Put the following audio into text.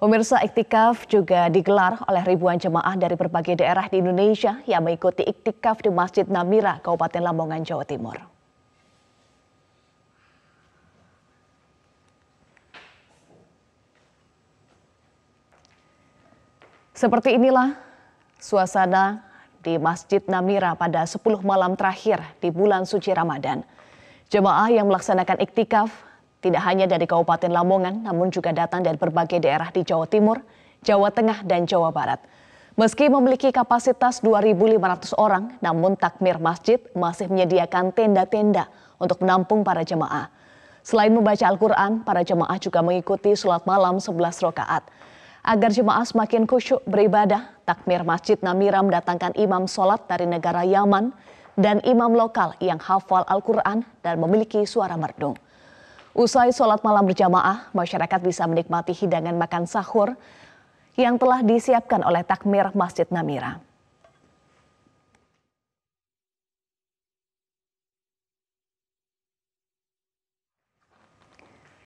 Pemirsa iktikaf juga digelar oleh ribuan jemaah dari berbagai daerah di Indonesia yang mengikuti iktikaf di Masjid Namira, Kabupaten Lamongan, Jawa Timur. Seperti inilah suasana di Masjid Namira pada 10 malam terakhir di bulan suci Ramadan. Jemaah yang melaksanakan iktikaf tidak hanya dari Kabupaten Lamongan, namun juga datang dari berbagai daerah di Jawa Timur, Jawa Tengah, dan Jawa Barat. Meski memiliki kapasitas 2.500 orang, namun takmir masjid masih menyediakan tenda-tenda untuk menampung para jemaah. Selain membaca Al-Quran, para jemaah juga mengikuti sholat malam 11 rokaat. Agar jemaah semakin khusyuk beribadah, takmir Masjid Namira mendatangkan imam sholat dari negara Yaman dan imam lokal yang hafal Al-Quran dan memiliki suara merdu. Usai sholat malam berjamaah, masyarakat bisa menikmati hidangan makan sahur yang telah disiapkan oleh takmir Masjid Namira.